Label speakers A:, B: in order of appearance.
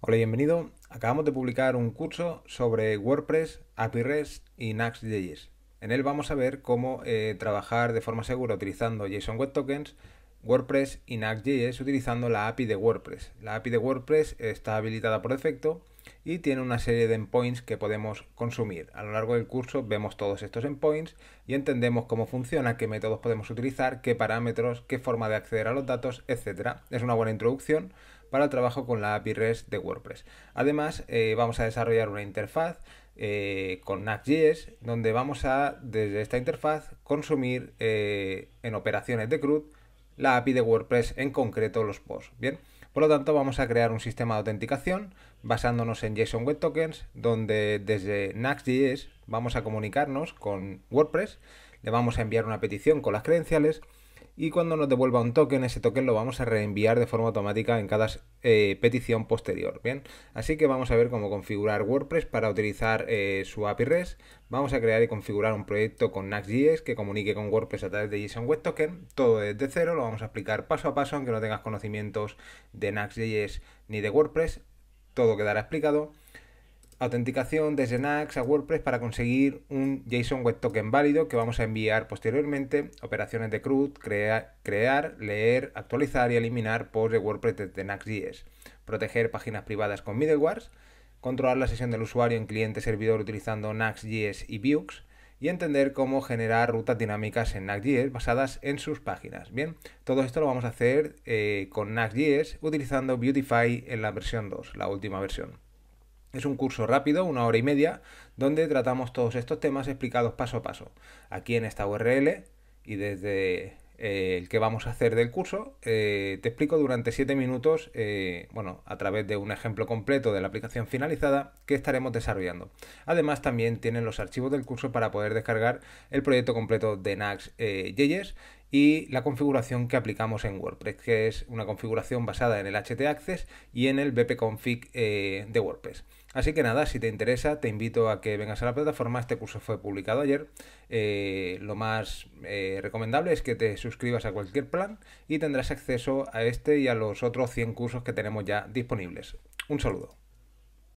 A: Hola y bienvenido. Acabamos de publicar un curso sobre WordPress, API REST y Next.js. En él vamos a ver cómo eh, trabajar de forma segura utilizando JSON Web Tokens WordPress y NAC.js utilizando la API de WordPress. La API de WordPress está habilitada por defecto y tiene una serie de endpoints que podemos consumir. A lo largo del curso vemos todos estos endpoints y entendemos cómo funciona, qué métodos podemos utilizar, qué parámetros, qué forma de acceder a los datos, etc. Es una buena introducción para el trabajo con la API REST de WordPress. Además, eh, vamos a desarrollar una interfaz eh, con NAC.js donde vamos a, desde esta interfaz, consumir eh, en operaciones de CRUD la API de WordPress, en concreto los posts. Bien, por lo tanto vamos a crear un sistema de autenticación basándonos en JSON Web Tokens, donde desde Next.js vamos a comunicarnos con WordPress, le vamos a enviar una petición con las credenciales y cuando nos devuelva un token, ese token lo vamos a reenviar de forma automática en cada eh, petición posterior. Bien, así que vamos a ver cómo configurar WordPress para utilizar eh, su API REST. Vamos a crear y configurar un proyecto con Next.js que comunique con WordPress a través de JSON Web Token, todo desde cero, lo vamos a explicar paso a paso, aunque no tengas conocimientos de Next.js ni de WordPress, todo quedará explicado autenticación desde NAX a WordPress para conseguir un JSON Web Token válido que vamos a enviar posteriormente, operaciones de CRUD, crear, leer, actualizar y eliminar posts de WordPress desde NAX.js, proteger páginas privadas con middlewares, controlar la sesión del usuario en cliente-servidor utilizando NAX.js y Vuex y entender cómo generar rutas dinámicas en NAX.js basadas en sus páginas. Bien, todo esto lo vamos a hacer eh, con NAX.js utilizando Beautify en la versión 2, la última versión. Es un curso rápido, una hora y media, donde tratamos todos estos temas explicados paso a paso. Aquí en esta URL y desde eh, el que vamos a hacer del curso, eh, te explico durante 7 minutos, eh, bueno, a través de un ejemplo completo de la aplicación finalizada que estaremos desarrollando. Además, también tienen los archivos del curso para poder descargar el proyecto completo de Nax.js y la configuración que aplicamos en WordPress, que es una configuración basada en el htaccess y en el BP config eh, de WordPress. Así que nada, si te interesa, te invito a que vengas a la plataforma. Este curso fue publicado ayer. Eh, lo más eh, recomendable es que te suscribas a cualquier plan y tendrás acceso a este y a los otros 100 cursos que tenemos ya disponibles. Un saludo.